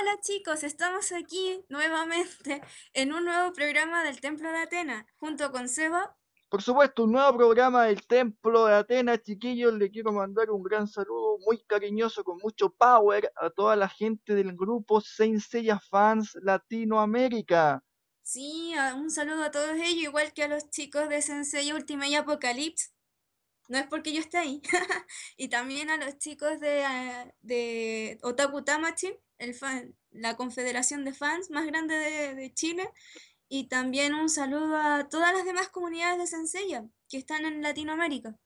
Hola chicos, estamos aquí nuevamente en un nuevo programa del Templo de Atenas, junto con Seba. Por supuesto, un nuevo programa del Templo de Atenas, chiquillos. Le quiero mandar un gran saludo muy cariñoso, con mucho power, a toda la gente del grupo Senseiya Fans Latinoamérica. Sí, un saludo a todos ellos, igual que a los chicos de Sensei Ultimate y Apocalypse. No es porque yo esté ahí. y también a los chicos de, eh, de Otaku Tamachi el fan, la confederación de fans más grande de, Chile. Y también un saludo a todas las demás comunidades de Sencilla que están en Latinoamérica.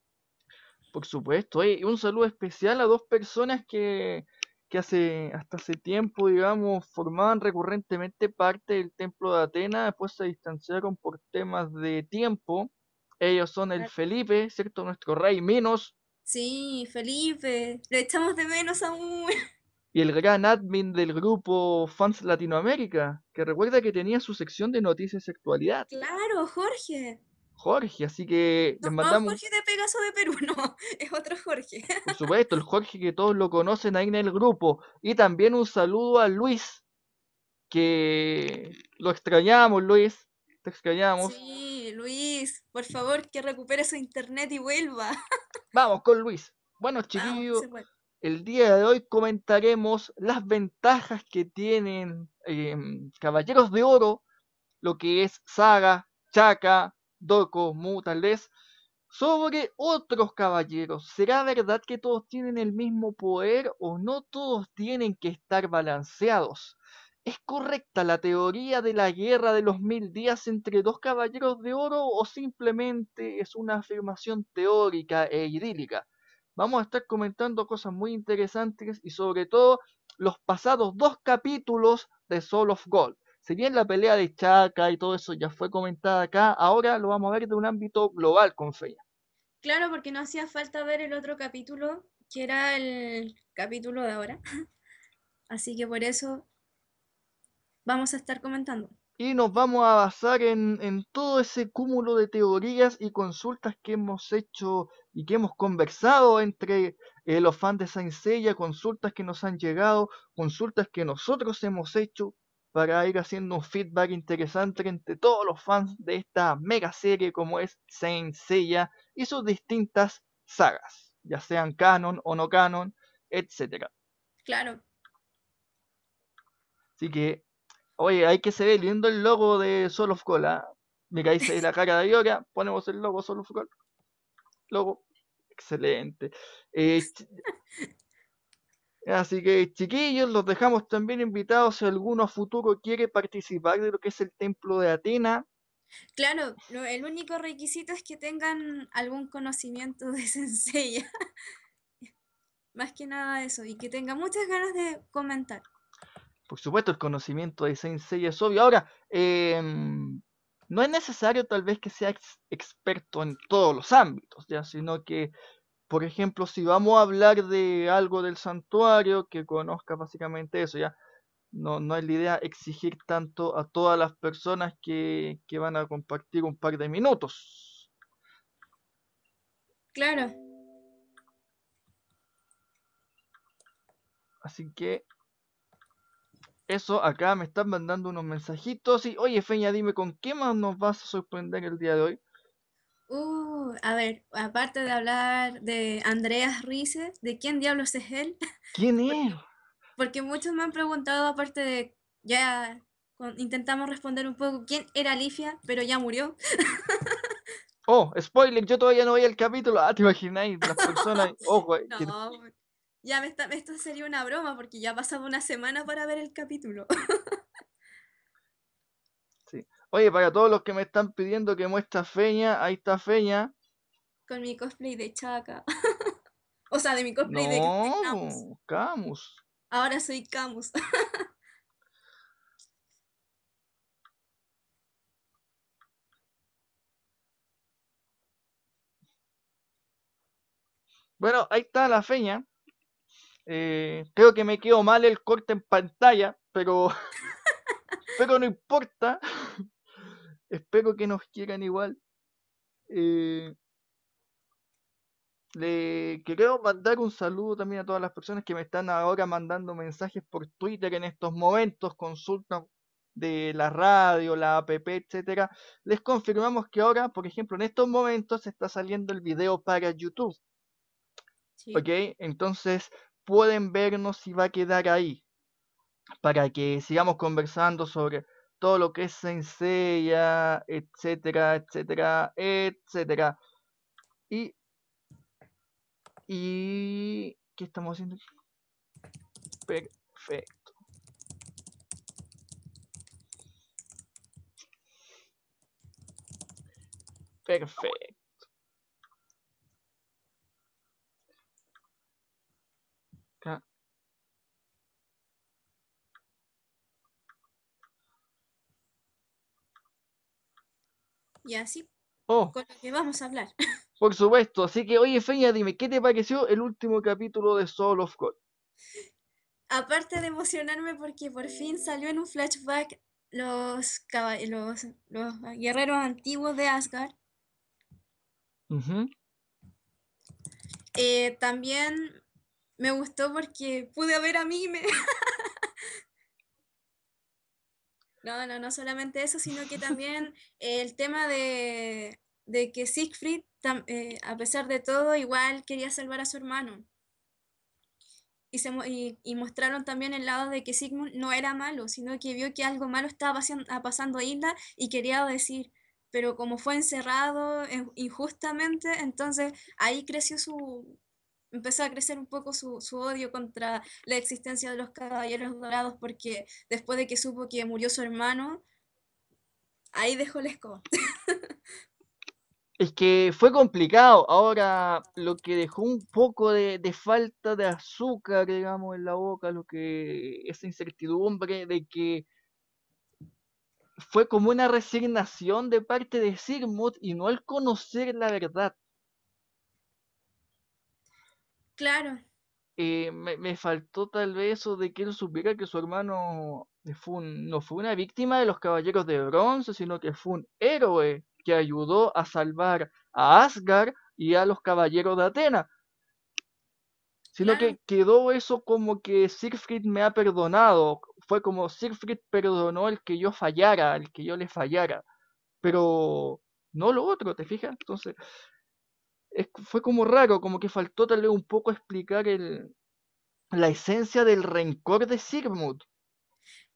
Por supuesto, eh, y un saludo especial a dos personas que, que hace, hasta hace tiempo, digamos, formaban recurrentemente parte del Templo de Atenas, después se distanciaron por temas de tiempo. Ellos son el Felipe, ¿cierto? Nuestro rey menos Sí, Felipe, le echamos de menos aún. y el gran admin del grupo Fans Latinoamérica, que recuerda que tenía su sección de noticias y actualidad. Claro, Jorge. Jorge, así que no, mandamos. Jorge de Pegaso de Perú, no, es otro Jorge. Por supuesto, el Jorge que todos lo conocen ahí en el grupo. Y también un saludo a Luis, que lo extrañamos, Luis. Te extrañamos. Sí, Luis, por favor, que recupere su internet y vuelva. Vamos con Luis. Bueno, chiquillos, el día de hoy comentaremos las ventajas que tienen em, Caballeros de Oro, lo que es Saga, Chaka, Doko, Mu tal vez, sobre otros caballeros. ¿Será verdad que todos tienen el mismo poder o no todos tienen que estar balanceados? ¿Es correcta la teoría de la guerra de los mil días entre dos caballeros de oro o simplemente es una afirmación teórica e idílica? Vamos a estar comentando cosas muy interesantes y sobre todo los pasados dos capítulos de Soul of Gold. Si bien la pelea de Chaca y todo eso ya fue comentada acá, ahora lo vamos a ver de un ámbito global con Feya. Claro, porque no hacía falta ver el otro capítulo, que era el capítulo de ahora. Así que por eso vamos a estar comentando y nos vamos a basar en, todo ese cúmulo de teorías y consultas que hemos hecho y que hemos conversado entre eh, los fans de Saint consultas que nos han llegado, consultas que nosotros hemos hecho para ir haciendo un feedback interesante entre todos los fans de esta mega serie como es Saint Seiya y sus distintas sagas, ya sean canon o no canon, etc. Claro. Así que Oye, hay que se viendo el logo de Solo of Cola. ¿ah?". Me ahí la cara de Yoga, ponemos el logo Solo of Cola. Logo, excelente. Eh, así que, chiquillos, los dejamos también invitados si alguno futuro quiere participar de lo que es el Templo de Atena. Claro, el único requisito es que tengan algún conocimiento de sencilla. ¿ah? Más que nada eso, y que tengan muchas ganas de comentar. Por supuesto, el conocimiento de Saint es obvio. Ahora, em, no es necesario tal vez que sea experto en todos los ámbitos, ya, sino que, por ejemplo, si vamos a hablar de algo del santuario, que conozca básicamente eso, ya. No, no es la idea exigir tanto a todas las personas que, que van a compartir un par de minutos. Claro. Así que eso, acá me están mandando unos mensajitos. Y oye, Feña, dime con qué más nos vas a sorprender el día de hoy. Uh, a ver, aparte de hablar de Andreas Rice, ¿de quién diablos es él? ¿Quién es? Porque, muchos me han preguntado, aparte de ya intentamos responder un poco quién era Alicia pero ya murió. Oh, spoiler, yo todavía no veía el capítulo. Ah, te imagináis, las personas. Ojo, eh, ya, me está, esto sería una broma porque ya ha pasado una semana para ver el capítulo. sí. Oye, para todos los que me están pidiendo que muestre Feña, ahí está Feña. Con mi cosplay de Chaca. o sea, de mi cosplay de, de Camus. Camus. Ahora soy Camus. Bueno, ahí está la feña. Eh, creo que me quedó mal el corte en pantalla, pero, pero no importa. Espero que nos quieran igual. Eh, le quiero mandar un saludo también a todas las personas que me están ahora mandando mensajes por Twitter en estos momentos, Consulta de la radio, la app, etcétera. Les confirmamos que ahora, por ejemplo, en estos momentos está saliendo el video para YouTube. Ok, entonces pueden vernos si va a quedar ahí para que sigamos conversando sobre todo lo que es sencilla, etcétera, etcétera, etcétera. Y, y, ¿qué estamos haciendo aquí? Perfecto. Perfecto. Y así oh. con lo que vamos a hablar. Por supuesto, así que oye Feña, dime, ¿qué te pareció el último capítulo de Soul of God? Aparte de emocionarme porque por fin salió en un flashback los, los guerreros antiguos de Asgard. Eh, también me gustó porque pude ver a mí. no, no, no solamente eso, sino que también el tema de, de que Siegfried, eh, a pesar de todo, igual quería salvar a su hermano. Y, y, mostraron también el lado de que Sigmund no era malo, sino que vio que algo malo estaba ah, pasando a Hilda y quería decir, pero como fue encerrado eh, injustamente, entonces ahí creció su, empezó a crecer un poco su, odio contra la existencia de los caballeros dorados porque después de que supo que murió su hermano, ahí dejó el Es que fue complicado. Ahora, lo que dejó un poco de, falta de azúcar, digamos, en la boca, lo que esa incertidumbre de que fue como una resignación de parte de Sigmund, y no al conocer la verdad. Claro. Eh, me, faltó tal vez eso de que él supiera que su hermano fue no fue una víctima de los caballeros de bronce, sino que fue un héroe que ayudó a salvar a Asgard y a los caballeros de Atena. Sino que quedó eso como que Siegfried me ha perdonado. Fue como Siegfried perdonó el que yo fallara, el que yo le fallara. Pero no lo otro, ¿te fijas? Entonces, fue como raro, como que faltó tal vez un poco explicar el, la esencia del rencor de Sigmund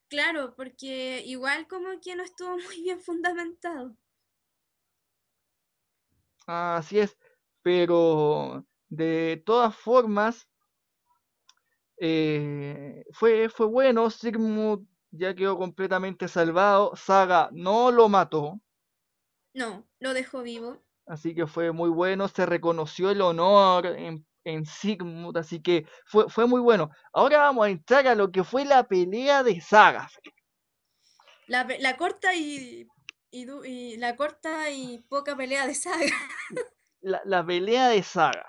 Claro, porque igual como que no estuvo muy bien fundamentado. Así es, pero de todas formas, eh, fue, fue bueno, Sigmund ya quedó completamente salvado, Saga no lo mató. No, lo dejó vivo. Así que fue muy bueno, se reconoció el honor en, Sigmund, así que fue, muy bueno. Ahora vamos a entrar a lo que fue la pelea de sagas. La, corta y, y, la corta y poca pelea de saga. La, la pelea de saga.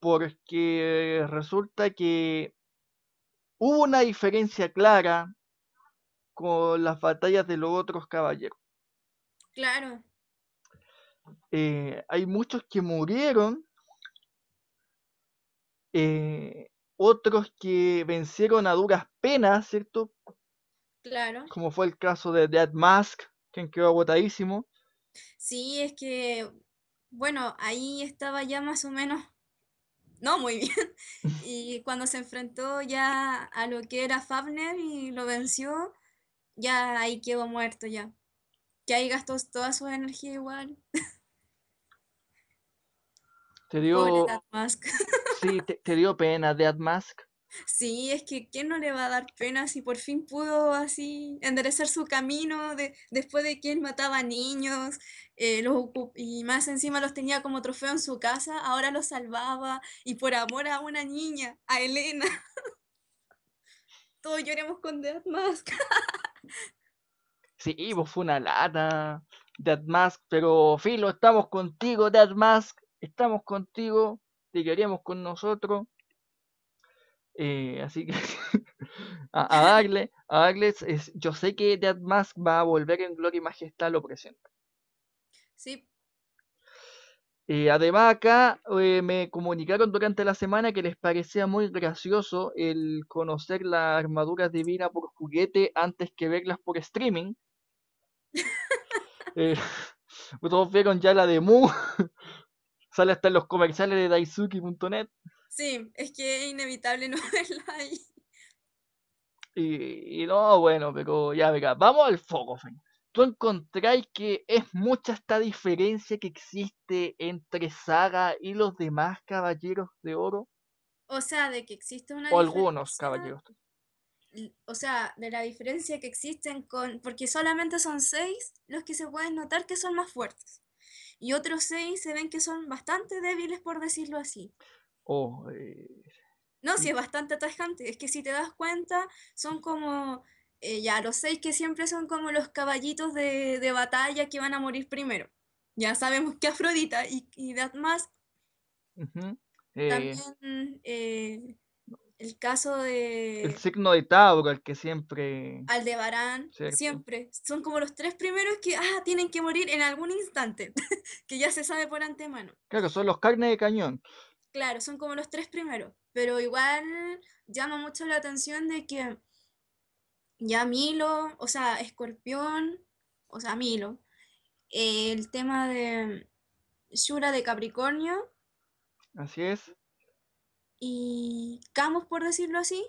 Porque resulta que hubo una diferencia clara con las batallas de los otros caballeros. Claro. Eh, hay muchos que murieron, eh, otros que vencieron a duras penas, ¿cierto? Claro. Como fue el caso de Dead Mask, quien quedó agotadísimo. Sí, es que, bueno, ahí estaba ya más o menos, no muy bien. Y cuando se enfrentó ya a lo que era Fabner y lo venció, ya ahí quedó muerto ya que ahí gastó toda su energía igual. Te dio. Sí, te, dio pena Dead Mask. Sí, es que ¿quién no le va a dar pena si por fin pudo así enderezar su camino después de que él mataba niños eh, los, y más encima los tenía como trofeo en su casa, ahora los salvaba y por amor a una niña, a Elena. Todos lloremos con Dead Mask. Sí, fue una lata, Dead pero Filo, estamos contigo, Dead estamos contigo, te con nosotros. Eh, así que a, darle, a yo sé que Dead va a volver en Gloria y Majestad, lo presento. Sí. Eh, además acá eh, me comunicaron durante la semana que les parecía muy gracioso el conocer las armaduras divinas por juguete antes que verlas por streaming. Eh, todos vieron ya la de Mu. Sale hasta en los comerciales de daisuki.net. Sí, es que es inevitable no verla ahí. Y, no, bueno, pero ya, venga, vamos al foco, ¿Tú encontráis que es mucha esta diferencia que existe entre Saga y los demás caballeros de oro? O sea, de que existe una. O algunos caballeros o sea, de la diferencia que existen con, porque solamente son seis los que se pueden notar que son más fuertes. Y otros seis se ven que son bastante débiles, por decirlo así. Oh, eh, No, mm. sí, es bastante atajante. Es que si te das cuenta, son como, eh, ya, los seis que siempre son como los caballitos de, de, batalla que van a morir primero. Ya sabemos que Afrodita y, y Datmas eh, también el caso de... El signo de Tauro, el que siempre... de siempre. Son como los tres primeros que ah, tienen que morir en algún instante, que ya se sabe por antemano. Claro, son los carnes de cañón. Claro, son como los tres primeros, pero igual llama mucho la atención de que ya Milo, o sea, Escorpión, o sea, Milo, el tema de Shura de Capricornio. Así es. Y Camus, por decirlo así,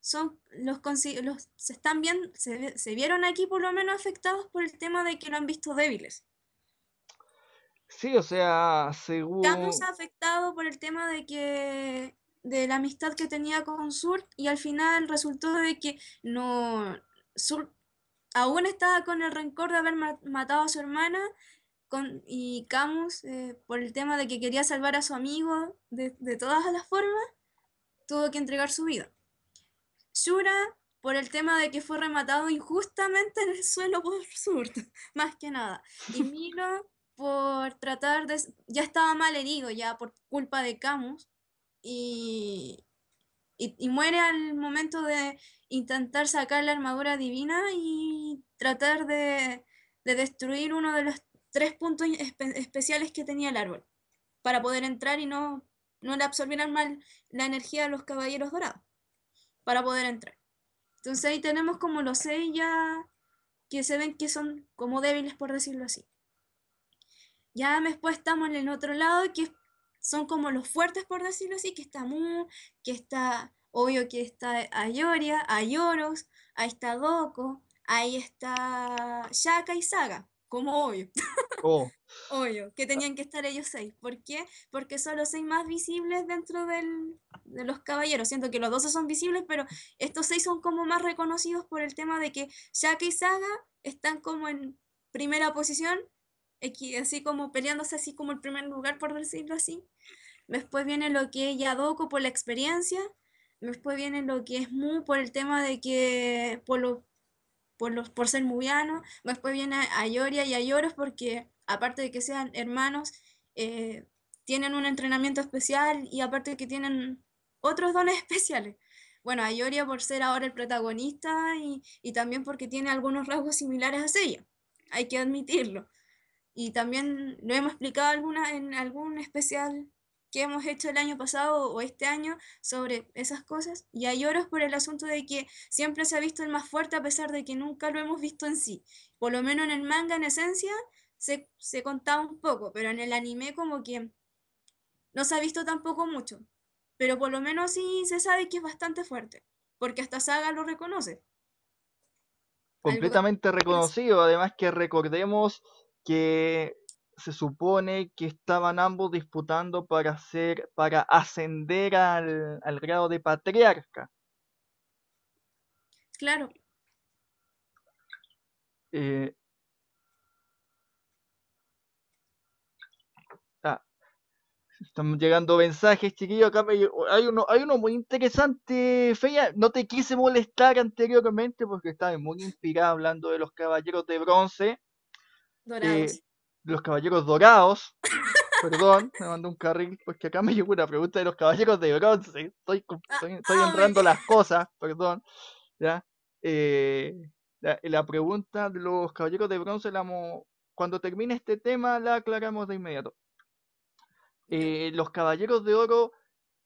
son los, los se están viendo, se, vieron aquí por lo menos afectados por el tema de que lo han visto débiles. Sí, o sea, según. Estamos afectado por el tema de que de la amistad que tenía con Sur y al final resultó de que no Sur aún estaba con el rencor de haber matado a su hermana y Camus, eh, por el tema de que quería salvar a su amigo de, todas las formas, tuvo que entregar su vida. Shura, por el tema de que fue rematado injustamente en el suelo por Sur, más que nada. Y Milo, por tratar de... Ya estaba mal herido, ya por culpa de Camus, y, y, y, muere al momento de intentar sacar la armadura divina y tratar de, de destruir uno de los tres puntos especiales que tenía el árbol para poder entrar y no, no le absorbieran mal la energía de los caballeros dorados para poder entrar. Entonces ahí tenemos como los seis ya que se ven que son como débiles, por decirlo así. Ya después estamos en el otro lado, que son como los fuertes, por decirlo así, que está Mu, que está, obvio que está Ayoria, Ayoros, ahí está Doko, ahí está Shaka y Saga como hoy Oh. obvio, que ah. tenían que estar ellos seis. ¿Por qué? Porque son los seis más visibles dentro del, de los caballeros. Siento que los dos son visibles, pero estos seis son como más reconocidos por el tema de que Shaka y Saga están como en primera posición, así como peleándose así como el primer lugar, por decirlo así. Después viene lo que es Yadoko por la experiencia. Después viene lo que es Mu por el tema de que, por lo por, los, por ser mubiano, después viene a Ioria y a Yoros, porque aparte de que sean hermanos, eh, tienen un entrenamiento especial y aparte de que tienen otros dones especiales. Bueno, a Ioria por ser ahora el protagonista y, y también porque tiene algunos rasgos similares a ella, hay que admitirlo. Y también lo hemos explicado alguna, en algún especial que hemos hecho el año pasado o este año sobre esas cosas. Y hay horas por el asunto de que siempre se ha visto el más fuerte a pesar de que nunca lo hemos visto en sí. Por lo menos en el manga, en esencia, se, se contaba un poco, pero en el anime como que no se ha visto tampoco mucho. Pero por lo menos sí se sabe que es bastante fuerte, porque hasta Saga lo reconoce. Completamente reconocido, además que recordemos que se supone que estaban ambos disputando para ser, para ascender al, grado de patriarca. Claro. Eh, ah, estamos llegando mensajes, chiquillos. Oh, hay, uno, hay uno muy interesante, Feña. No te quise molestar anteriormente porque estaba muy inspirada hablando de los caballeros de bronce. Dorados. Eh, los caballeros dorados. Perdón, me mandó un carril porque acá me llegó una pregunta de los caballeros de bronce. Estoy, ah, estoy, ah, honrando las cosas, perdón. Eh, la, pregunta de los caballeros de bronce, la cuando termine este tema, la aclaramos de inmediato. Eh, los caballeros de oro,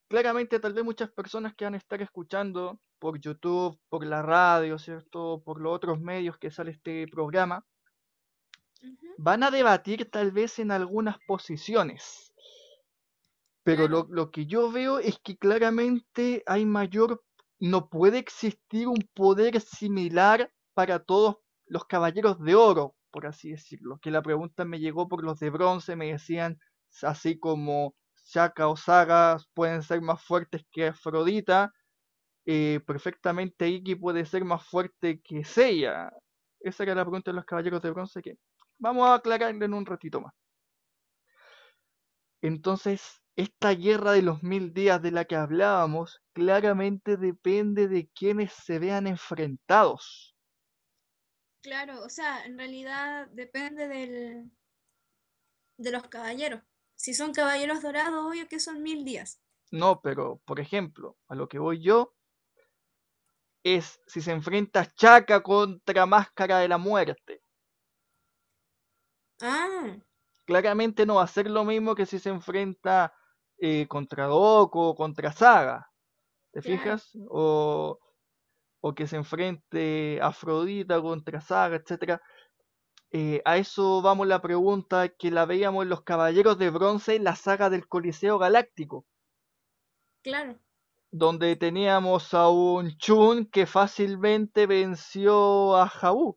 claramente, tal vez muchas personas que van a estar escuchando por YouTube, por la radio, ¿cierto? Por los otros medios que sale este programa, van a debatir tal vez en algunas posiciones. Pero lo, que yo veo es que claramente hay mayor, no puede existir un poder similar para todos los caballeros de oro, por así decirlo. Que la pregunta me llegó por los de bronce, me decían así como Shaka o Saga pueden ser más fuertes que Afrodita, eh, perfectamente Iki puede ser más fuerte que Seiya. Esa era la pregunta de los caballeros de bronce que Vamos a aclarar en un ratito más. Entonces, esta guerra de los mil días de la que hablábamos claramente depende de quienes se vean enfrentados. Claro, o sea, en realidad depende del, de los caballeros. Si son caballeros dorados, obvio que son mil días. No, pero, por ejemplo, a lo que voy yo es si se enfrenta Chaca contra Máscara de la Muerte. Ah. Claramente no va a ser lo mismo que si se enfrenta eh, contra Doco o contra Saga. ¿Te fijas? O, que se enfrente Afrodita contra Saga, etc. Eh, a eso vamos la pregunta que la veíamos en Los Caballeros de Bronce, en la saga del Coliseo Galáctico. Claro donde teníamos a un Chun que fácilmente venció a Jabu.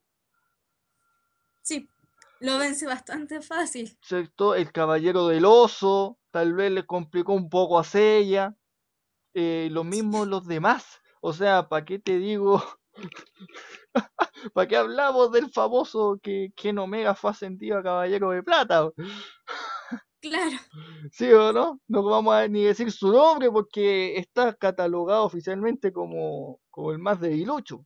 Sí. Lo vence bastante fácil. ¿Cierto? El caballero del oso, tal vez le complicó un poco a Sella. Eh, lo mismo los demás. O sea, ¿para qué te digo? ¿Para qué hablamos del famoso que, que en Omega fue ascendido a Caballero de Plata? Claro. ¿Sí o no? No vamos a ni decir su nombre porque está catalogado oficialmente como, como el más debilucho.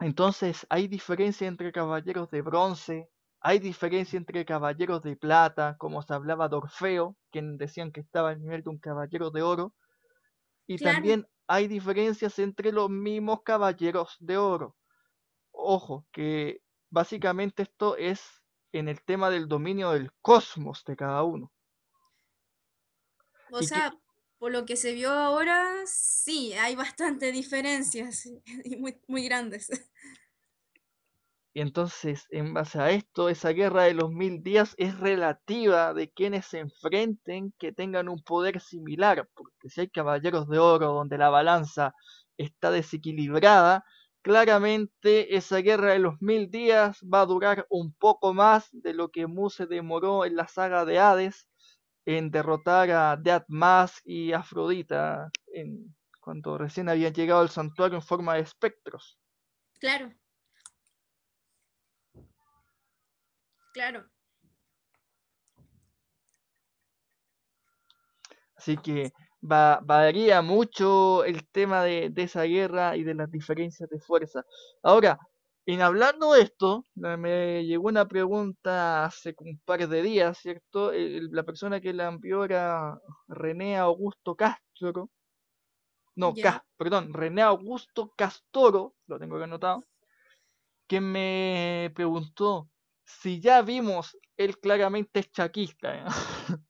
Entonces hay diferencia entre caballeros de bronce, hay diferencia entre caballeros de plata, como se hablaba de Orfeo, quien decían que estaba en nivel de un caballero de oro, y también hay diferencias entre los mismos caballeros de oro. Ojo, que básicamente esto es en el tema del dominio del cosmos de cada uno. O sea, por lo que se vio ahora, sí, hay bastantes diferencias y muy, grandes. Y entonces, en base a esto, esa guerra de los mil días es relativa de quienes se enfrenten que tengan un poder similar, porque si hay caballeros de oro donde la balanza está desequilibrada, claramente esa guerra de los mil días va a durar un poco más de lo que Mu se demoró en la saga de Hades, en derrotar a Mask y Afrodita en, cuando recién habían llegado al santuario en forma de espectros. Claro. Claro. Así que va, varía mucho el tema de, de, esa guerra y de las diferencias de fuerza. Ahora, en hablando de esto, me llegó una pregunta hace un par de días, ¿cierto? la persona que la envió era René Augusto Castro. No, perdón, René Augusto Castoro, lo tengo que anotado, que me preguntó si ya vimos, él claramente es chaquista. ¿eh?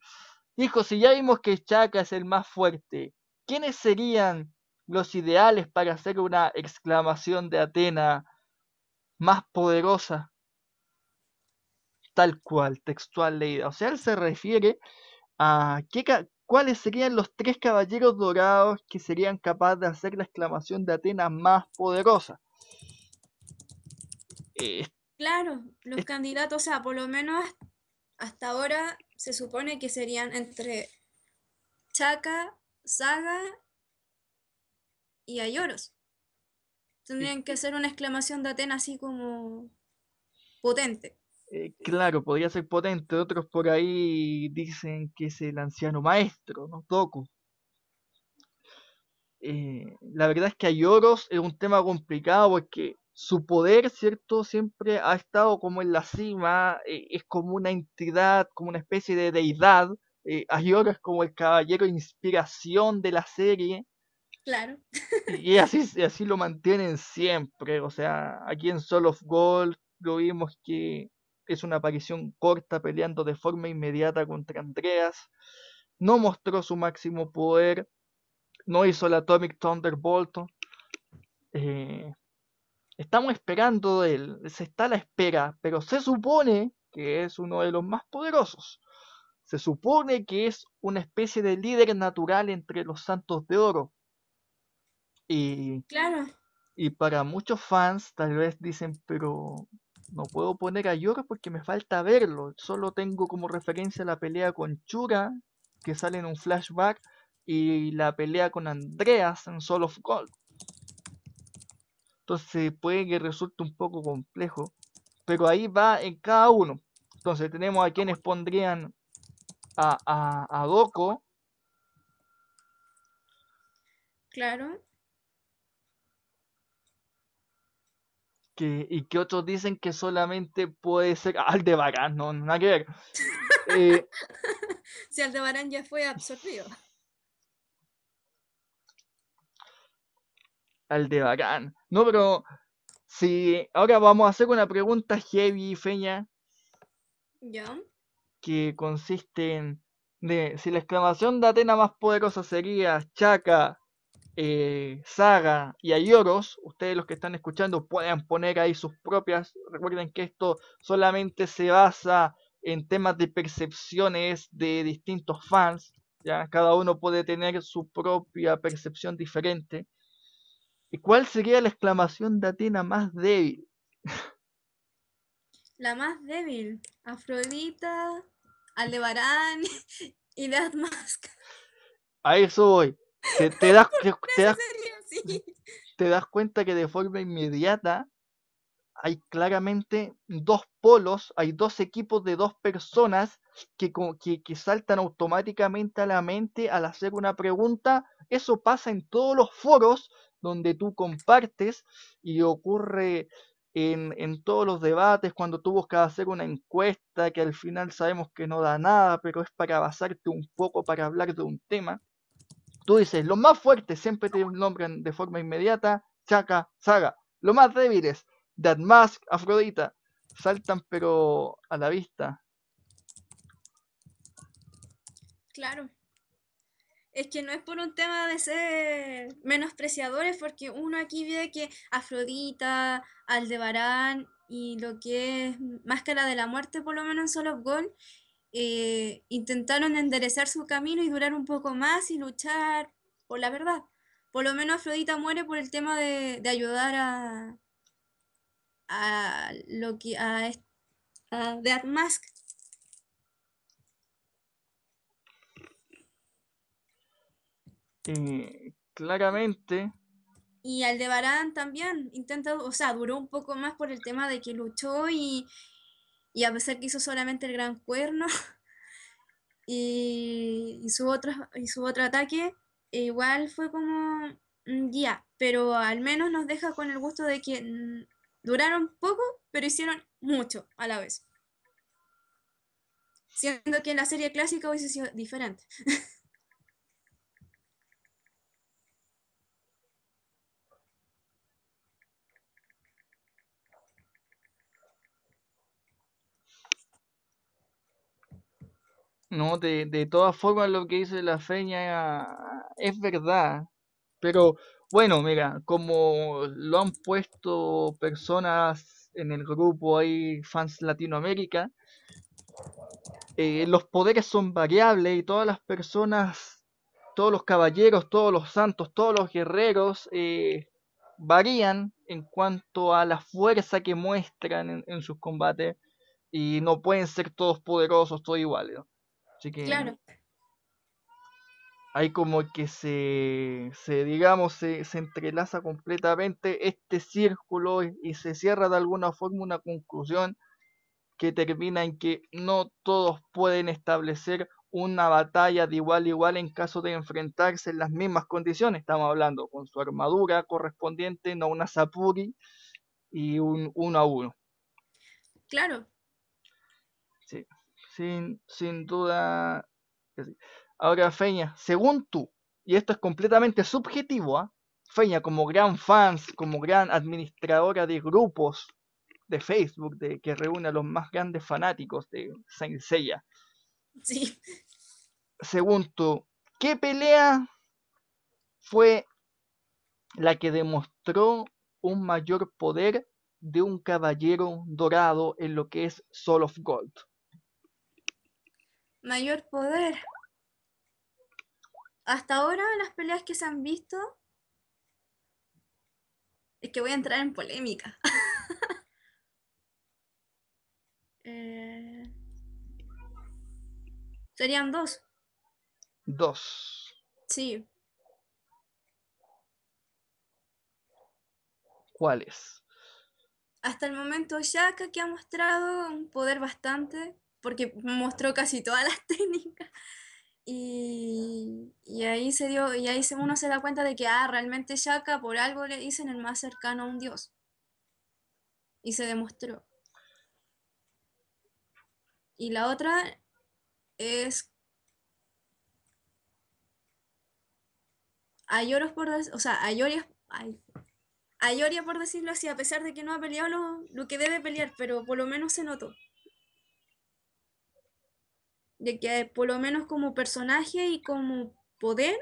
Dijo, si ya vimos que Chaca es el más fuerte, ¿quiénes serían los ideales para hacer una exclamación de Atena más poderosa. Tal cual, textual leída. O sea, él se refiere a qué, cuáles serían los tres caballeros dorados que serían capaces de hacer la exclamación de Atenas más poderosa. Eh, claro, los candidatos, o sea, por lo menos hasta ahora se supone que serían entre Chaca, Saga y Ayoros. Tendrían que hacer una exclamación de Atenas así como potente. Eh, claro, podría ser potente. Otros por ahí dicen que es el anciano maestro, no toco. Eh, la verdad es que Ayoros es un tema complicado porque su poder, ¿cierto? Siempre ha estado como en la cima, eh, es como una entidad, como una especie de deidad. Eh, es como el caballero inspiración de la serie. Claro. Y así, así lo mantienen siempre. O sea, aquí en Soul of Gold lo vimos que es una aparición corta peleando de forma inmediata contra Andreas. No mostró su máximo poder. No hizo el Atomic Thunderbolt. Eh, estamos esperando de él. Se está a la espera. Pero se supone que es uno de los más poderosos. Se supone que es una especie de líder natural entre los santos de oro. Y, Y para muchos fans tal vez dicen, pero no puedo poner a York porque me falta verlo. Solo tengo como referencia la pelea con Chura, que sale en un flashback, y la pelea con Andreas en Soul of Gold. Entonces puede que resulte un poco complejo. Pero ahí va en cada uno. Entonces tenemos a quienes pondrían a, a, a Doko. Claro. que, y que otros dicen que solamente puede ser ah, Aldebarán, no, nada que ver. Eh, si Aldebarán ya fue absorbido. Aldebarán. No, pero si ahora vamos a hacer una pregunta heavy, feña. Ya. Que consiste en de si la exclamación de Atena más poderosa sería Chaca, eh, saga y Ayoros, ustedes los que están escuchando Pueden poner ahí sus propias. Recuerden que esto solamente se basa en temas de percepciones de distintos fans. ¿ya? Cada uno puede tener su propia percepción diferente. ¿Y cuál sería la exclamación de Atena más débil? La más débil. Afrodita, Aldebarán y Deathmask. más A eso voy. Te, das, cuenta que de forma inmediata hay claramente dos polos, hay dos equipos de dos personas que, saltan automáticamente a la mente al hacer una pregunta. Eso pasa en todos los foros donde tú compartes y ocurre en, en todos los debates cuando tú buscas hacer una encuesta que al final sabemos que no da nada, pero es para basarte un poco para hablar de un tema. Tú dices, los más fuertes siempre te nombran de forma inmediata Chaka, Saga. Los más débiles, Datmask, Afrodita. Saltan pero a la vista. Claro. Es que no es por un tema de ser menospreciadores, porque uno aquí ve que Afrodita, Aldebarán y lo que es Máscara de la Muerte, por lo menos en Solo Gol, eh, intentaron enderezar su camino y durar un poco más y luchar por la verdad. Por lo menos Afrodita muere por el tema de, ayudar a, a lo que a, a Death Mask. Mm, claramente. Y Aldebarán también intenta, o sea, duró un poco más por el tema de que luchó y, y a pesar que hizo solamente el gran cuerno y, su, otro, otro ataque, igual fue como guía, pero al menos nos deja con el gusto de que duraron poco, pero hicieron mucho a la vez. Siendo que en la serie clásica hubiese sido diferente. No, de, de todas formas lo que dice la feña es verdad. Pero bueno, mira, como lo han puesto personas en el grupo, hay fans Latinoamérica, eh, los poderes son variables y todas las personas, todos los caballeros, todos los santos, todos los guerreros eh, varían en cuanto a la fuerza que muestran en, sus combates y no pueden ser todos poderosos, todos iguales claro. Hay como que se, digamos, se, entrelaza completamente este círculo y, se cierra de alguna forma una conclusión que termina en que no todos pueden establecer una batalla de igual a igual en caso de enfrentarse en las mismas condiciones. Estamos hablando con su armadura correspondiente, no una Sapuri y un uno a uno. Claro, sin, duda. Ahora, Feña, según tú, y esto es completamente subjetivo, ¿ah? Feña, como gran fans, como gran administradora de grupos de Facebook de, que reúne a los más grandes fanáticos de Saint Seiya. Sí. Según tú, ¿qué pelea fue la que demostró un mayor poder de un caballero dorado en lo que es Soul of Gold? mayor poder. Hasta ahora las peleas que se han visto es que voy a entrar en polémica. Eh, serían dos. Dos. Sí. ¿Cuáles? Hasta el momento Shaka que ha mostrado un poder bastante porque mostró casi todas las técnicas. Y, ahí se dio, y ahí uno se da cuenta de que ah, realmente Shaka por algo le dicen el más cercano a un dios. Y se demostró. Y la otra es Ayoros por o sea, Ayoria por decirlo así, a pesar de que no ha peleado lo, lo que debe pelear, pero por lo menos se notó de que por lo menos como personaje y como poder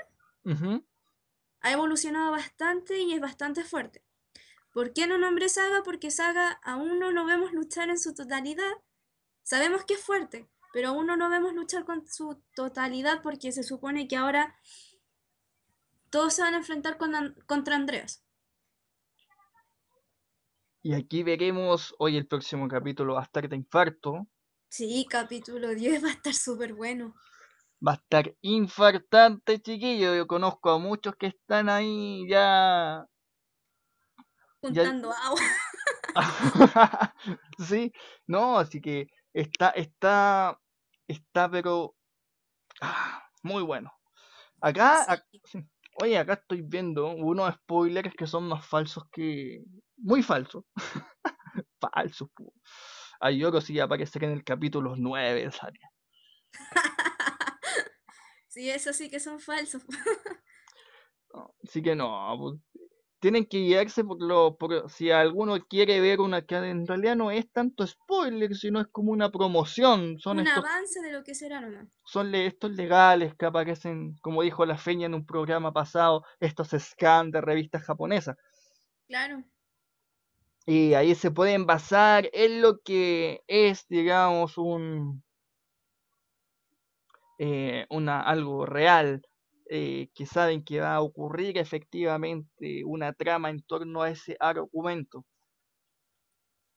ha evolucionado bastante y es bastante fuerte. ¿Por qué no nombré Saga? Porque Saga aún no lo vemos luchar en su totalidad. Sabemos que es fuerte, pero aún no lo vemos luchar con su totalidad porque se supone que ahora todos se van a enfrentar contra Andreas. Y aquí veremos hoy el próximo capítulo hasta que infarto, Sí, capítulo 10 va a estar súper bueno. Va a estar infartante, chiquillo. Yo conozco a muchos que están ahí ya. Juntando agua. sí, no, así que está, está, está, pero. Ah, muy bueno. Acá, oye, acá estoy viendo unos spoilers que son más falsos que. Muy falsos. falsos, a Yoro sí aparecer en el capítulo 9, Sania. sí, eso sí que son falsos. Así que no, pues, tienen que guiarse por lo si alguno quiere ver una que en realidad no es tanto spoiler, sino es como una promoción, son un avance de lo que será nomás. Son estos legales que aparecen, como dijo la Feña en un programa pasado, estos scans de revistas japonesas. Claro. Y ahí se pueden basar en lo que es, digamos, un, eh, una, algo real, eh, que saben que va a ocurrir efectivamente una trama en torno a ese argumento.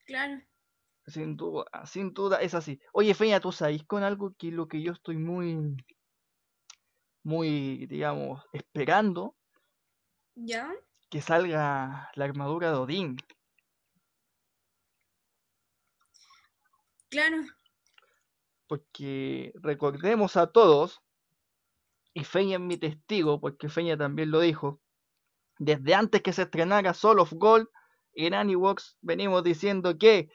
Claro. Sin duda, sin duda es así. Oye, Feña, tú sabes con algo que lo que yo estoy muy, muy, digamos, esperando. ¿Ya? Que salga la armadura de Odín. Claro. Porque recordemos a todos, y Feña es mi testigo, porque Feña también lo dijo, desde antes que se estrenara Solo of Gold, en Aniwox venimos diciendo que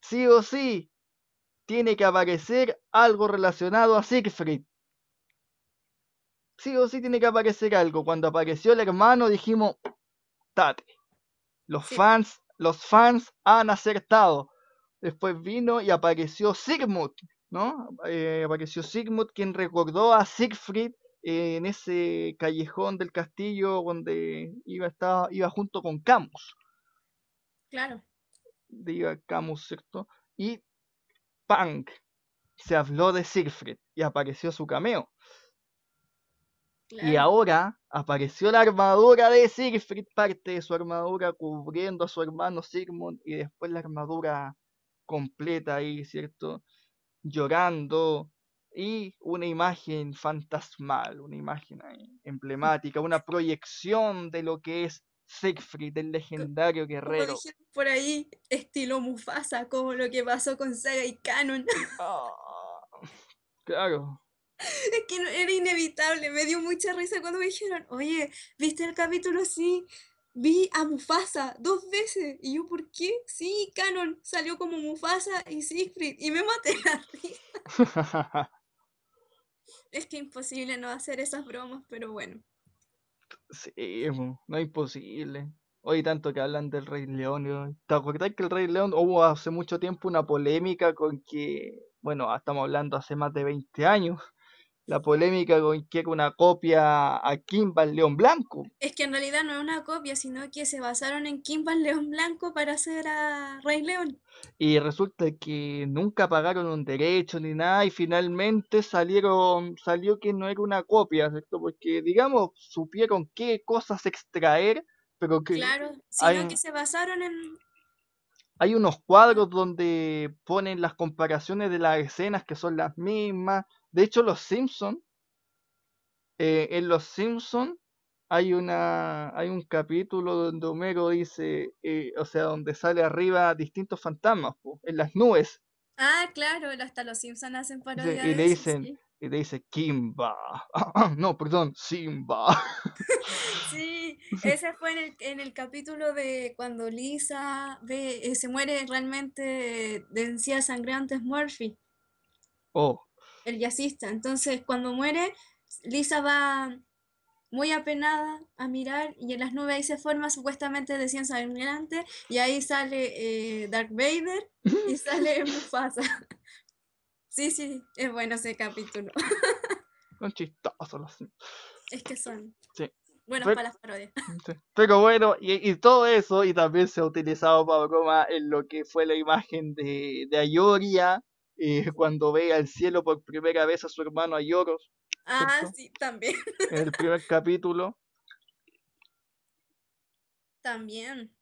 sí o sí tiene que aparecer algo relacionado a Siegfried. Sí o sí tiene que aparecer algo. Cuando apareció el hermano dijimos, tate. Los fans, los fans han acertado. Después vino y apareció Sigmund, ¿no? Eh, apareció Sigmund, quien recordó a Siegfried eh, en ese callejón del castillo donde iba, iba junto con Camus. Claro. Diga Camus, ¿cierto? Y Punk se habló de Siegfried y apareció su cameo. Y ahora apareció la armadura de Siegfried, parte de su armadura cubriendo a su hermano Sigmund y después la armadura completa ahí, ¿cierto? Llorando y una imagen fantasmal, una imagen emblemática, una proyección de lo que es Siegfried, el legendario guerrero. por ahí, estilo Mufasa, como lo que pasó con Saga y Canon. Ah, claro. Es que era inevitable, me dio mucha risa cuando me dijeron, oye, ¿viste el capítulo? Sí, vi a Mufasa dos veces. Y yo, ¿por qué? Sí, Canon salió como Mufasa y Siegfried. Y me maté la risa. es que imposible no hacer esas bromas, pero bueno. Sí, no es imposible. Hoy tanto que hablan del Rey León. ¿Te acuerdas que el Rey León hubo hace mucho tiempo una polémica con que, bueno, estamos hablando hace más de 20 años, la polémica con que una copia a Kimball León Blanco. Es que en realidad no es una copia, sino que se basaron en Kimball León Blanco para hacer a Rey León. Y resulta que nunca pagaron un derecho ni nada y finalmente salieron salió que no era una copia, ¿cierto? Porque digamos, supieron qué cosas extraer, pero que Claro, sino que se basaron en hay unos cuadros donde ponen las comparaciones de las escenas que son las mismas, de hecho, los Simpson, eh, en los Simpsons hay una, hay un capítulo donde Homero dice, eh, o sea, donde sale arriba distintos fantasmas, en las nubes. Ah, claro, hasta los Simpsons hacen parodias. y le dicen, y le dice Kimba. no, perdón, Simba. sí, ese fue en el, capítulo de cuando Lisa eh, se muere realmente de encías sangrantes Murphy. Oh, el jazzista. Entonces, cuando muere, Lisa va muy apenada a mirar y en las nubes ahí se forma supuestamente de ciencia dominante y ahí sale eh, Dark Vader y sale Mufasa. sí, sí, es bueno ese capítulo. son chistosos Es que son. Sí. Bueno, para las parodias. Pero bueno, y, todo eso, y también se ha utilizado para broma en lo que fue la imagen de, de Ayoria, y cuando ve al cielo por primera vez a su hermano Ayoros. Ah, sí, también. En el primer capítulo. También.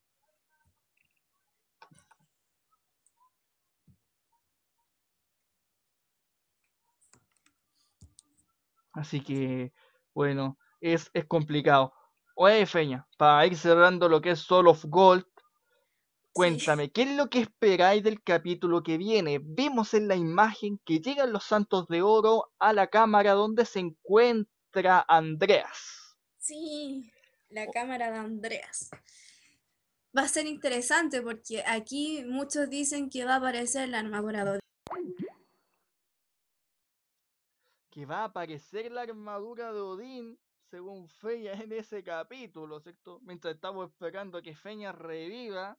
Así que, bueno, es, es complicado. Oye, Feña, para ir cerrando lo que es Soul of Gold, Cuéntame, ¿qué es lo que esperáis del capítulo que viene? Vemos en la imagen que llegan los Santos de Oro a la cámara donde se encuentra Andreas. Sí, la oh. cámara de Andreas. Va a ser interesante porque aquí muchos dicen que va a aparecer la armadura Odín. Que va a aparecer la armadura de Odín según Feña en ese capítulo, ¿cierto? Mientras estamos esperando que Feña reviva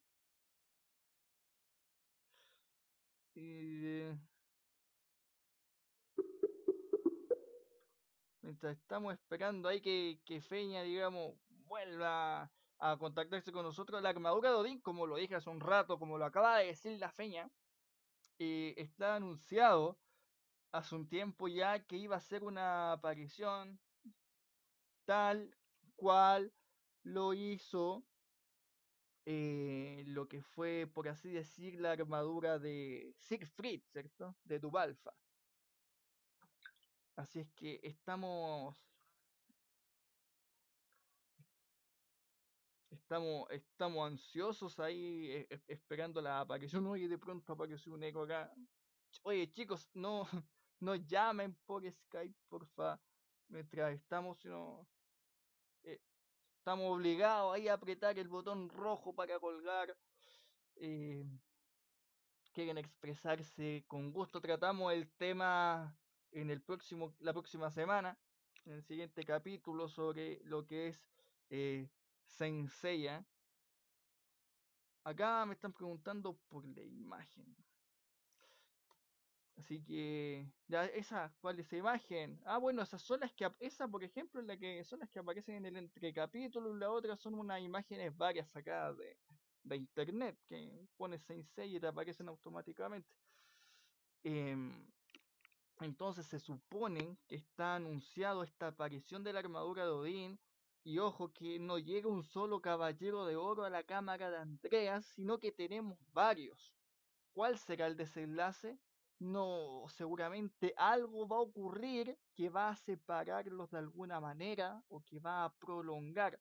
Eh, mientras estamos esperando ahí que, que Feña, digamos, vuelva a contactarse con nosotros, la armadura de Odín, como lo dije hace un rato, como lo acaba de decir la Feña, eh, está anunciado hace un tiempo ya que iba a ser una aparición tal cual lo hizo eh, lo que fue, por así decir, la armadura de Siegfried, ¿cierto? De Dubalfa. Así es que estamos. Estamos, estamos ansiosos ahí e, e, esperando la aparición. Oye, de pronto apareció un eco acá. Oye, chicos, no, no llamen por Skype, porfa. Mientras estamos, sino Estamos obligados ahí a apretar el botón rojo para colgar. Eh, quieren expresarse con gusto. Tratamos el tema en el próximo, la próxima semana, en el siguiente capítulo, sobre lo que es eh, Acá me están preguntando por la imagen. Así que esa, ¿cuál es esa imagen? Ah, bueno, esas son las que esa, por ejemplo, la que son las que aparecen en el entrecapítulo y la otra son unas imágenes varias sacadas de, internet que pones Sensei y te aparecen automáticamente. Em, entonces se supone que está anunciado esta aparición de la armadura de Odín y ojo que no llega un solo caballero de oro a la cámara de Andreas, sino que tenemos varios. ¿Cuál será el desenlace? no, seguramente algo va a ocurrir que va a separarlos de alguna manera o que va a prolongar.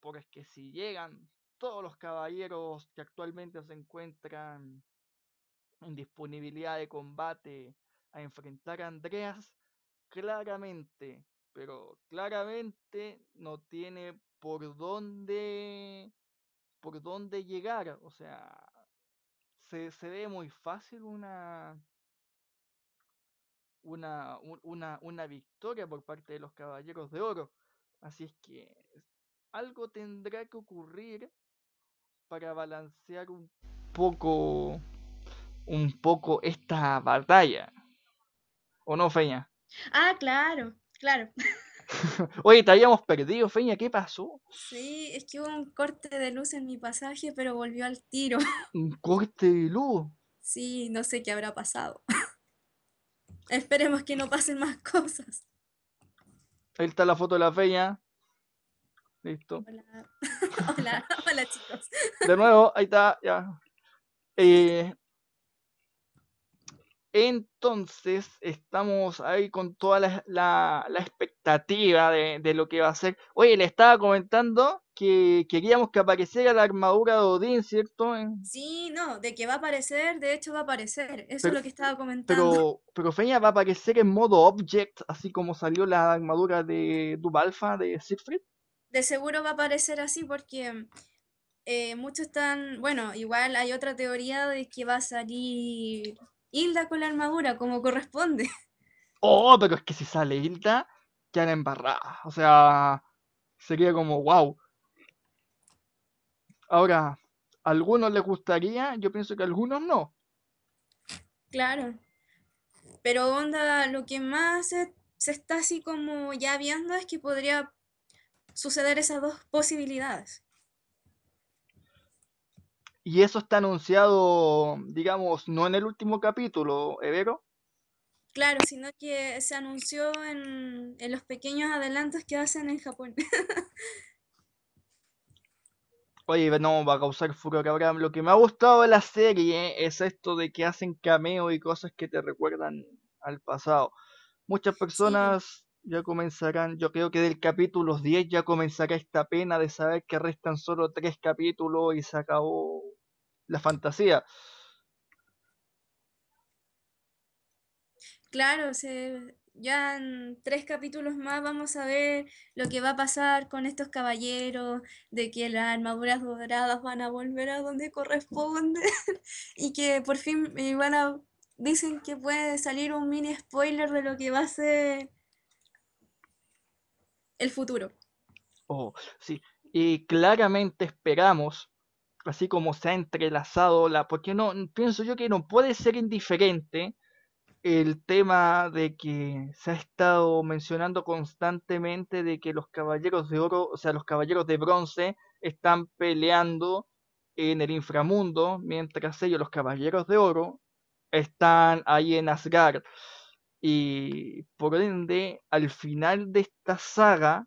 Porque si llegan todos los caballeros que actualmente se encuentran en disponibilidad de combate a enfrentar a Andreas, claramente, pero claramente no tiene por dónde por dónde llegar, o sea, se, se ve muy fácil una una, una, una victoria por parte de los Caballeros de Oro. Así es que algo tendrá que ocurrir para balancear un poco un poco esta batalla. ¿O no, Feña? Ah, claro, claro. Oye, te habíamos perdido, Feña, ¿qué pasó? Sí, es que hubo un corte de luz en mi pasaje, pero volvió al tiro. ¿Un corte de luz? Sí, no sé qué habrá pasado. Esperemos que no pasen más cosas. Ahí está la foto de la feña. Listo. Hola. hola, chicos. De nuevo, ahí está, ya. Eh, entonces estamos ahí con toda la, expectativa de, lo que va a ser. Oye, le estaba comentando que queríamos que apareciera la armadura de Odín, ¿cierto? Sí, no, de que va a aparecer, de hecho va a aparecer. Eso es lo que estaba comentando. Pero, pero Feña va a aparecer en modo object, así como salió la armadura de Dubalfa de Siegfried. De seguro va a aparecer así porque eh, muchos están, bueno, igual hay otra teoría de que va a salir Hilda con la armadura, como corresponde. Oh, pero es que si sale Hilda, quedan embarrada. O sea, sería como, wow. Ahora, ¿a algunos les gustaría, yo pienso que a algunos no. Claro. Pero onda, lo que más se, se está así como ya viendo es que podría suceder esas dos posibilidades. Y eso está anunciado, digamos, no en el último capítulo, Evero. Claro, sino que se anunció en, en los pequeños adelantos que hacen en Japón. Oye, no, va a causar furor ahora. Lo que me ha gustado de la serie es esto de que hacen cameo y cosas que te recuerdan al pasado. Muchas personas ya comenzarán, yo creo que del capítulo 10 ya comenzará esta pena de saber que restan solo tres capítulos y se acabó la fantasía. Claro, se, ya en tres capítulos más vamos a ver lo que va a pasar con estos caballeros, de que las armaduras doradas van a volver a donde corresponde y que por fin van a, dicen que puede salir un mini spoiler de lo que va a ser el futuro. Oh, sí. Y claramente esperamos así como se ha entrelazado, la, porque no, pienso yo que no puede ser indiferente el tema de que se ha estado mencionando constantemente de que los caballeros de oro, o sea, los caballeros de bronce están peleando en el inframundo, mientras ellos, los caballeros de oro, están ahí en Asgard. Y por ende, al final de esta saga,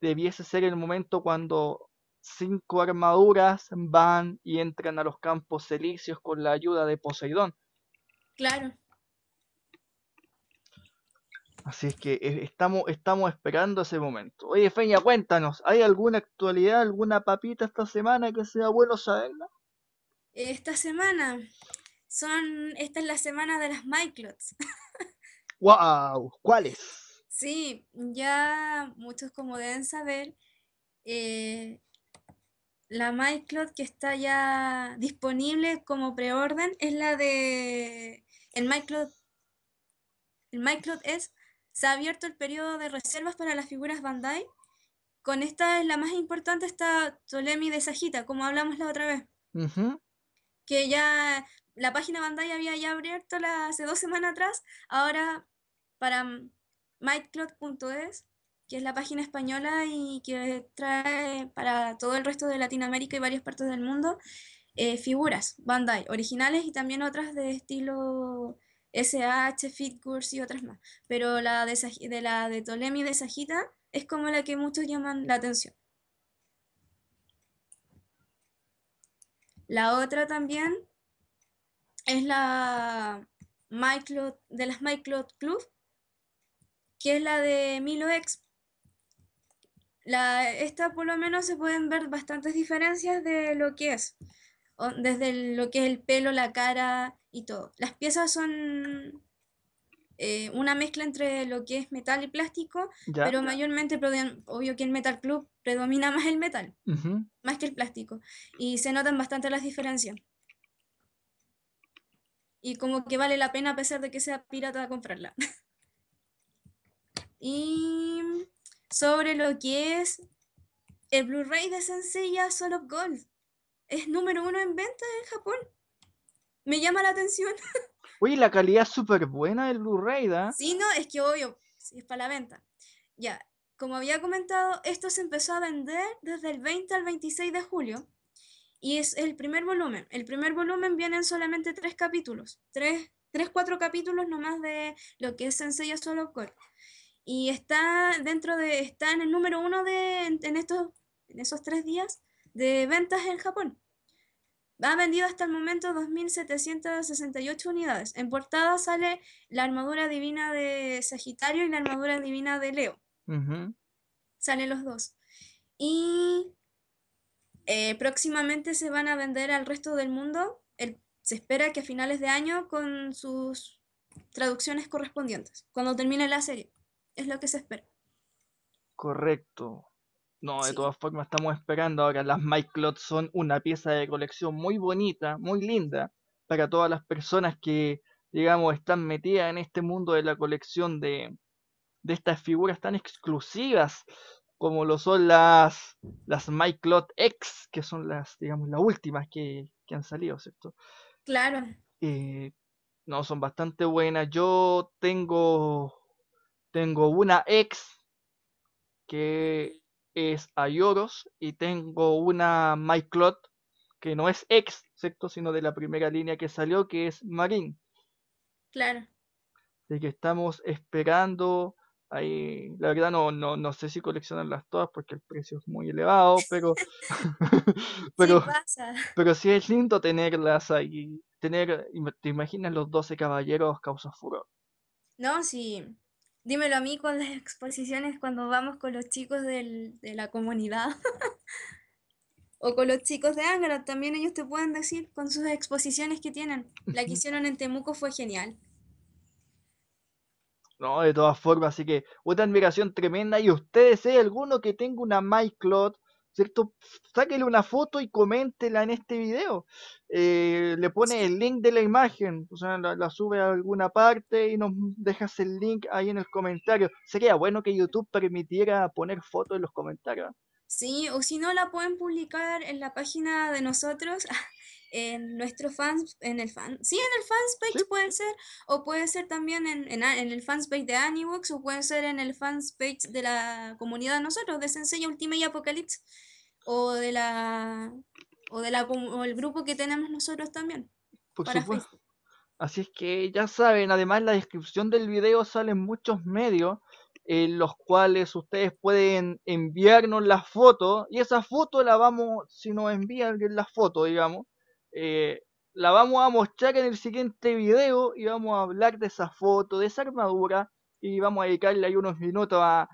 debiese ser el momento cuando cinco armaduras van y entran a los campos elíseos con la ayuda de Poseidón. Claro. Así es que eh, estamos, estamos esperando ese momento. Oye, Feña, cuéntanos, ¿hay alguna actualidad, alguna papita esta semana que sea bueno saberla? Esta semana son, esta es la semana de las MyClots. ¡Wow! ¿Cuáles? Sí, ya muchos como deben saber, eh, la MyCloud que está ya disponible como preorden es la de el MyCloud. El MyCloud es se ha abierto el periodo de reservas para las figuras Bandai. Con esta es la más importante está Tolemi de Sajita, como hablamos la otra vez. Que ya la página Bandai había ya abierto hace dos semanas atrás. Ahora para mycloud.es que es la página española y que trae para todo el resto de Latinoamérica y varias partes del mundo eh, figuras Bandai, originales y también otras de estilo SH, figures y otras más. Pero la de, la de Ptolemy de Sajita es como la que muchos llaman la atención. La otra también es la de las MyCloud Club, que es la de Milo X, la, esta por lo menos se pueden ver bastantes diferencias de lo que es, desde lo que es el pelo, la cara y todo. Las piezas son eh, una mezcla entre lo que es metal y plástico, pero mayormente, obvio que en Metal Club predomina más el metal, más que el plástico, y se notan bastante las diferencias. Y como que vale la pena a pesar de que sea pirata comprarla. y sobre lo que es el Blu-ray de sencilla solo Gold. Es número uno en venta en Japón. Me llama la atención. Uy, la calidad súper buena del Blu-ray, ¿da? Sí, no, es que obvio, es para la venta. Ya, como había comentado, esto se empezó a vender desde el 20 al 26 de julio y es el primer volumen. El primer volumen vienen solamente tres capítulos, tres, tres cuatro capítulos nomás de lo que es sencilla Solo Gold y está dentro de, está en el número uno de, en, estos, en esos tres días de ventas en Japón. Ha vendido hasta el momento 2.768 unidades. En portada sale la armadura divina de Sagitario y la armadura divina de Leo. Sale Salen los dos. Y eh, próximamente se van a vender al resto del mundo. se espera que a finales de año con sus traducciones correspondientes, cuando termine la serie es lo que se espera. Correcto. No, de todas formas estamos esperando ahora. Las My son una pieza de colección muy bonita, muy linda, para todas las personas que, digamos, están metidas en este mundo de la colección de, de estas figuras tan exclusivas como lo son las, las My X, que son las, digamos, las últimas que, han salido, ¿cierto? Claro. Eh, no, son bastante buenas. Yo tengo tengo una ex que es Ayoros y tengo una Myclot que no es ex, ¿cierto? Sino de la primera línea que salió, que es Marín. Claro. Así que estamos esperando. Ahí, la verdad no, no, sé si coleccionarlas todas porque el precio es muy elevado, pero pero, sí pero sí es lindo tenerlas ahí. Tener, te imaginas los 12 caballeros causa furor. No, sí dímelo a mí con las exposiciones cuando vamos con los chicos de la comunidad. o con los chicos de Ángara, también ellos te pueden decir con sus exposiciones que tienen. La que hicieron en Temuco fue genial. No, de todas formas, así que una admiración tremenda. Y ustedes, hay alguno que tenga una MyCloud ¿cierto? Sáquele una foto y coméntela en este video. Eh, le pone el link de la imagen, o sea, la, la, sube a alguna parte y nos dejas el link ahí en el comentario. Sería bueno que YouTube permitiera poner fotos en los comentarios. Sí, o si no la pueden publicar en la página de nosotros, en nuestro fans, en el fan, sí, en el fanspage page puede ser, o puede ser también en, en, el page de Anibox o puede ser en el page de la comunidad de nosotros, de Sensei Ultimate y Apocalypse, o de la o de la el grupo que tenemos nosotros también. Por supuesto. Así es que ya saben, además la descripción del video salen muchos medios en los cuales ustedes pueden enviarnos la foto y esa foto la vamos, si nos envían la foto, digamos, eh, la vamos a mostrar en el siguiente video y vamos a hablar de esa foto, de esa armadura y vamos a dedicarle ahí unos minutos a,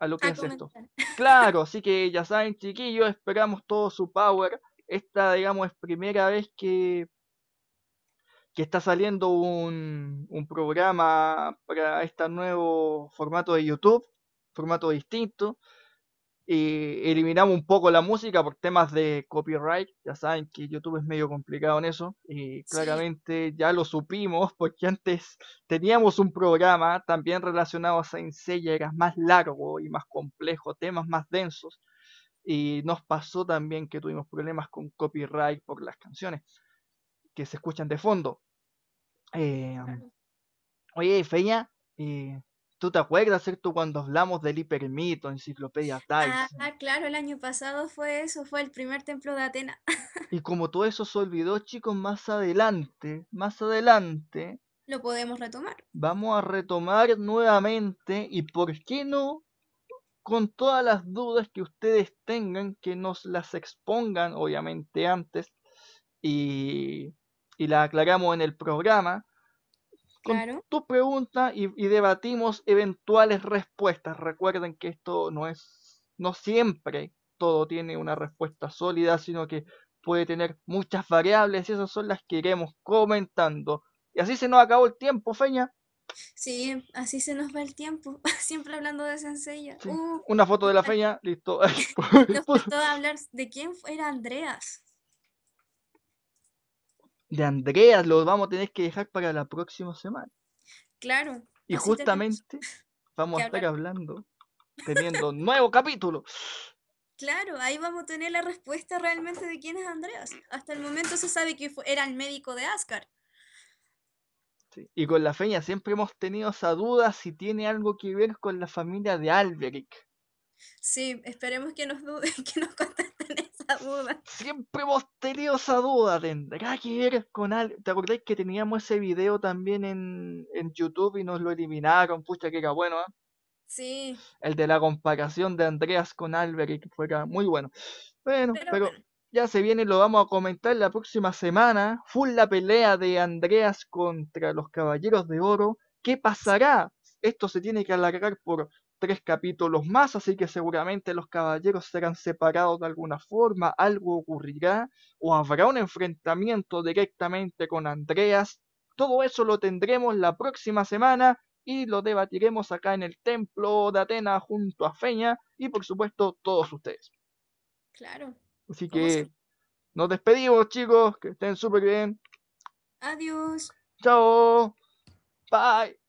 lo que es esto. Claro, así que ya saben, chiquillos, esperamos todo su power. Esta, digamos, es primera vez que, que está saliendo un, un programa para este nuevo formato de YouTube, formato distinto y eliminamos un poco la música por temas de copyright. Ya saben que YouTube es medio complicado en eso. Y claramente ya lo supimos porque antes teníamos un programa también relacionado a Saint Seiya, era más largo y más complejo, temas más densos. Y nos pasó también que tuvimos problemas con copyright por las canciones que se escuchan de fondo. Eh, oye, Feña, eh, ¿Tú te acuerdas, cierto, cuando hablamos del hipermito, enciclopedia ah, tal. Ah, claro, el año pasado fue eso, fue el primer templo de Atenas. y como todo eso se olvidó, chicos, más adelante, más adelante. Lo podemos retomar. Vamos a retomar nuevamente y por qué no con todas las dudas que ustedes tengan, que nos las expongan, obviamente, antes y, y las aclaramos en el programa tu pregunta y, debatimos eventuales respuestas. Recuerden que esto no es, no siempre todo tiene una respuesta sólida, sino que puede tener muchas variables y esas son las que iremos comentando. Y así se nos acabó el tiempo, Feña. Sí, así se nos va el tiempo, siempre hablando de Sencilla. Uh, una foto de la Feña, listo. nos faltó hablar de quién era Andreas de Andreas lo vamos a tener que dejar para la próxima semana. Claro. Y justamente vamos a estar hablando, teniendo nuevo capítulo. Claro, ahí vamos a tener la respuesta realmente de quién es Andreas. Hasta el momento se sabe que era el médico de Ascar Sí. Y con la feña siempre hemos tenido esa duda si tiene algo que ver con la familia de Alberic. Sí, esperemos que nos, que nos Siempre hemos tenido esa duda. ¿Tendrá que ver con algo? ¿Te acordáis que teníamos ese video también en, YouTube y nos lo eliminaron? Pucha, que era bueno, ¿eh? Sí. El de la comparación de Andreas con Albert, que fuera muy bueno. Bueno, pero, ya se viene, lo vamos a comentar la próxima semana. Full la pelea de Andreas contra los Caballeros de Oro. ¿Qué pasará? Esto se tiene que alargar por tres capítulos más, así que seguramente los caballeros serán separados de alguna forma, algo ocurrirá, o habrá un enfrentamiento directamente con Andreas. Todo eso lo tendremos la próxima semana y lo debatiremos acá en el Templo de Atena junto a Feña y por supuesto todos ustedes. Claro. Así que nos despedimos chicos, que estén súper bien. Adiós. Chao. Bye.